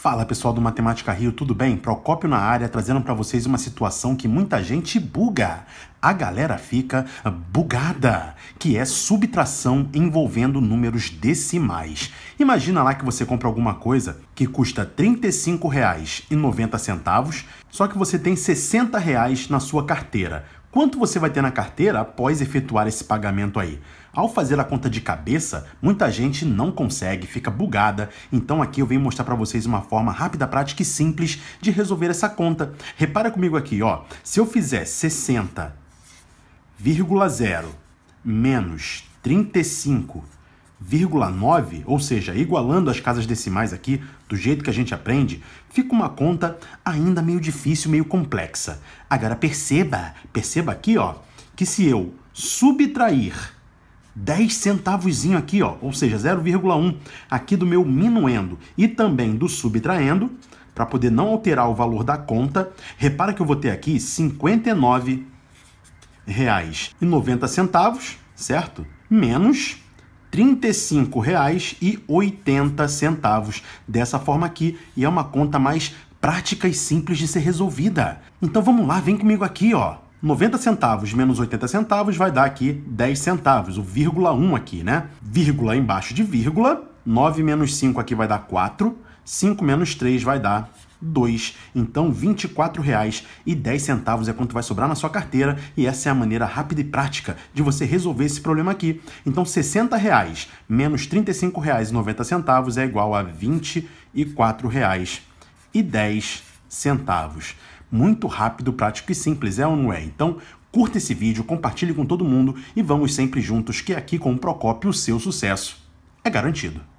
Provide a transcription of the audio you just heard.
Fala pessoal do Matemática Rio, tudo bem? Procópio na área, trazendo para vocês uma situação que muita gente buga. A galera fica bugada, que é subtração envolvendo números decimais. Imagina lá que você compra alguma coisa que custa R$ 35,90, só que você tem R$ 60 na sua carteira. Quanto você vai ter na carteira após efetuar esse pagamento aí? Ao fazer a conta de cabeça, muita gente não consegue, fica bugada. Então aqui eu venho mostrar para vocês uma forma rápida, prática e simples de resolver essa conta. Repara comigo aqui, ó. Se eu fizer 60,0 menos 35 0,9, ou seja, igualando as casas decimais aqui, do jeito que a gente aprende, fica uma conta ainda meio difícil, meio complexa. Agora perceba, perceba aqui, ó, que se eu subtrair 10 centavozinho aqui, ó, ou seja, 0,1 aqui do meu minuendo e também do subtraindo, para poder não alterar o valor da conta, repara que eu vou ter aqui 59 reais e 90 centavos, certo? Menos R$ 35,80 dessa forma aqui e é uma conta mais prática e simples de ser resolvida. Então vamos lá, vem comigo aqui, ó. 90 centavos menos 80 centavos vai dar aqui 10 centavos, o vírgula 1 aqui, né? Vírgula embaixo de vírgula, 9 menos 5 aqui vai dar 4, 5 menos 3 vai dar 2. Então, R$ 24,10 é quanto vai sobrar na sua carteira e essa é a maneira rápida e prática de você resolver esse problema aqui. Então, R$ 60,00 menos R$ 35,90 é igual a R$ 24,10. Muito rápido, prático e simples, é ou não é? Então, curta esse vídeo, compartilhe com todo mundo e vamos sempre juntos que é aqui com o Procopio o seu sucesso é garantido.